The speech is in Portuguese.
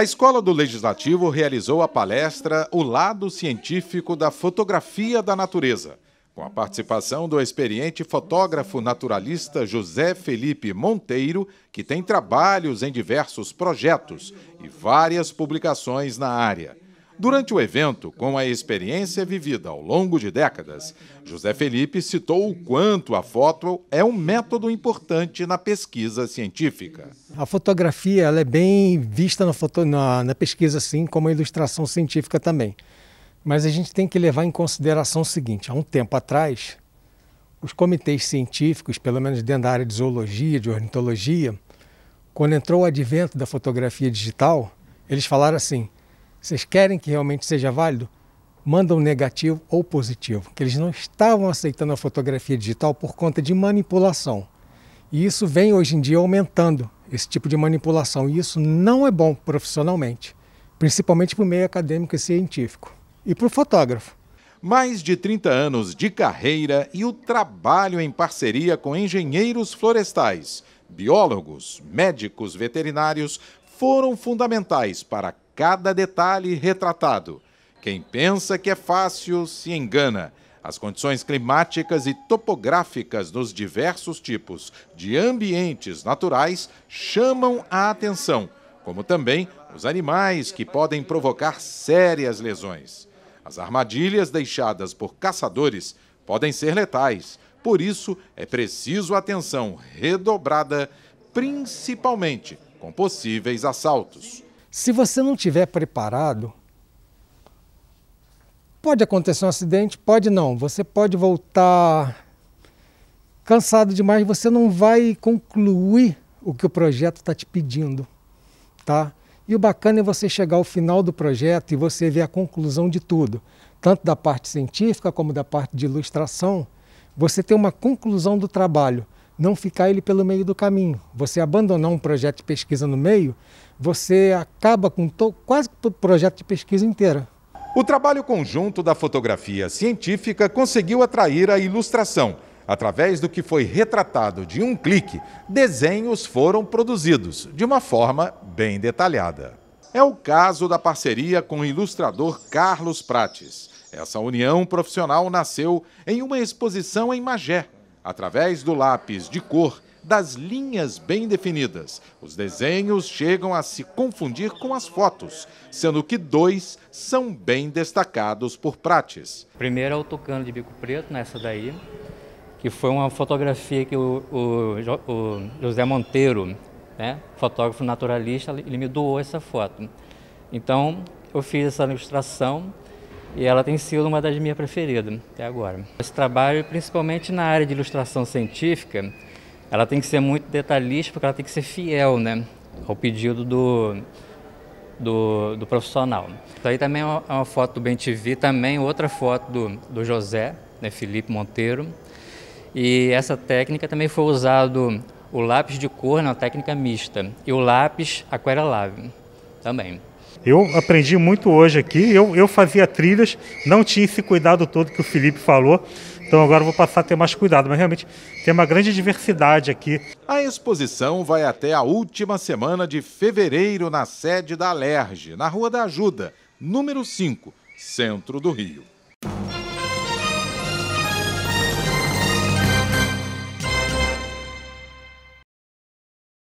A Escola do Legislativo realizou a palestra O Lado Científico da Fotografia da Natureza, com a participação do experiente fotógrafo naturalista José Felipe Monteiro, que tem trabalhos em diversos projetos e várias publicações na área. Durante o evento, com a experiência vivida ao longo de décadas, José Felipe citou o quanto a foto é um método importante na pesquisa científica. A fotografia ela é bem vista na, foto, na, na pesquisa, assim como a ilustração científica também. Mas a gente tem que levar em consideração o seguinte: há um tempo atrás, os comitês científicos, pelo menos dentro da área de zoologia, de ornitologia, quando entrou o advento da fotografia digital, eles falaram assim: vocês querem que realmente seja válido? Mandam um negativo ou positivo, que eles não estavam aceitando a fotografia digital por conta de manipulação. E isso vem hoje em dia aumentando, esse tipo de manipulação. E isso não é bom profissionalmente, principalmente para o meio acadêmico e científico. E para o fotógrafo. Mais de 30 anos de carreira e o trabalho em parceria com engenheiros florestais, biólogos, médicos veterinários foram fundamentais para cada detalhe retratado. Quem pensa que é fácil se engana. As condições climáticas e topográficas dos diversos tipos de ambientes naturais chamam a atenção, como também os animais que podem provocar sérias lesões. As armadilhas deixadas por caçadores podem ser letais, por isso é preciso atenção redobrada, principalmente com possíveis assaltos. Se você não tiver preparado, pode acontecer um acidente, pode não. Você pode voltar cansado demais, você não vai concluir o que o projeto está te pedindo, tá? E o bacana é você chegar ao final do projeto e você ver a conclusão de tudo, tanto da parte científica como da parte de ilustração. Você tem uma conclusão do trabalho não ficar ele pelo meio do caminho. Você abandonar um projeto de pesquisa no meio, você acaba com quase o projeto de pesquisa inteiro. O trabalho conjunto da fotografia científica conseguiu atrair a ilustração. Através do que foi retratado de um clique, desenhos foram produzidos de uma forma bem detalhada. É o caso da parceria com o ilustrador Carlos Prates. Essa união profissional nasceu em uma exposição em Magé, Através do lápis de cor, das linhas bem definidas, os desenhos chegam a se confundir com as fotos, sendo que dois são bem destacados por Prates. Primeiro é o tucano de bico preto, nessa daí, que foi uma fotografia que o, o, o José Monteiro, né, fotógrafo naturalista, ele me doou essa foto. Então, eu fiz essa ilustração e ela tem sido uma das minhas preferidas até agora. Esse trabalho, principalmente na área de ilustração científica, ela tem que ser muito detalhista porque ela tem que ser fiel né, ao pedido do, do, do profissional. Isso aí também é uma, é foto do BenTV, também outra foto do, do José, né, Felipe Monteiro. E essa técnica também foi usado o lápis de cor, na né, técnica mista, e o lápis aquarelável também. Eu aprendi muito hoje aqui. Eu, eu fazia trilhas, não tinha esse cuidado todo que o Felipe falou. Então agora vou passar a ter mais cuidado, mas realmente tem uma grande diversidade aqui. A exposição vai até a última semana de fevereiro na sede da Alerge, na Rua da Ajuda, número 5, centro do Rio.